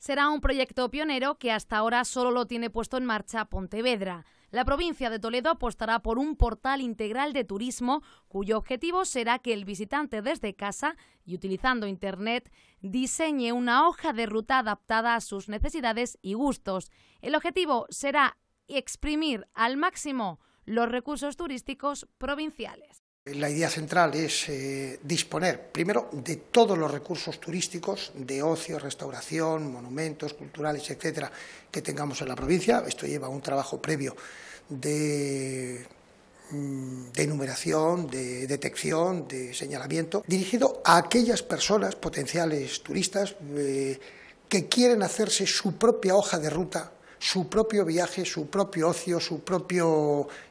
Será un proyecto pionero que hasta ahora solo lo tiene puesto en marcha Pontevedra. La provincia de Toledo apostará por un portal integral de turismo cuyo objetivo será que el visitante desde casa y utilizando Internet diseñe una hoja de ruta adaptada a sus necesidades y gustos. El objetivo será exprimir al máximo los recursos turísticos provinciales. La idea central es eh, disponer, primero, de todos los recursos turísticos de ocio, restauración, monumentos culturales, etcétera, que tengamos en la provincia. Esto lleva un trabajo previo de, mm, enumeración, de detección, de señalamiento, dirigido a aquellas personas, potenciales turistas, eh, que quieren hacerse su propia hoja de ruta su propio viaje, su propio ocio, su propia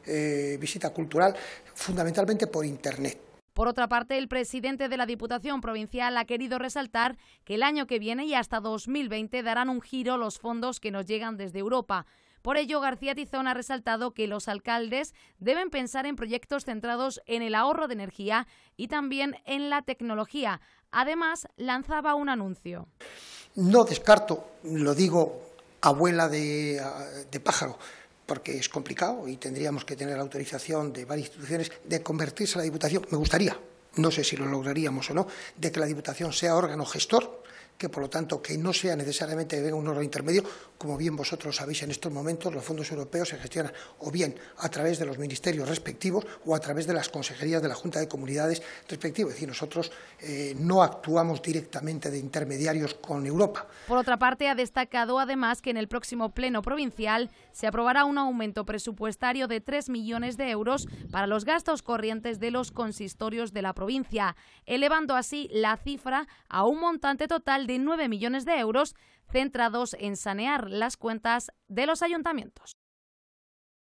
eh, visita cultural, fundamentalmente por Internet. Por otra parte, el presidente de la Diputación Provincial ha querido resaltar que el año que viene y hasta 2020 darán un giro los fondos que nos llegan desde Europa. Por ello, García Tizón ha resaltado que los alcaldes deben pensar en proyectos centrados en el ahorro de energía y también en la tecnología. Además, lanzaba un anuncio. No descarto, lo digo abuela ah, de, pájaro, porque es complicado y tendríamos que tener la autorización de varias instituciones, de convertirse a la Diputación. Me gustaría, no sé si lo lograríamos o no, de que la Diputación sea órgano gestor, que por lo tanto que no sea necesariamente venga un órgano intermedio, como bien vosotros sabéis en estos momentos, los fondos europeos se gestionan o bien a través de los ministerios respectivos o a través de las consejerías de la Junta de Comunidades respectivas. Es decir, nosotros eh, no actuamos directamente de intermediarios con Europa. Por otra parte, ha destacado además que en el próximo Pleno Provincial se aprobará un aumento presupuestario de 3 millones de euros para los gastos corrientes de los consistorios de la provincia, elevando así la cifra a un montante total de 9 millones de euros centrados en sanear las cuentas de los ayuntamientos.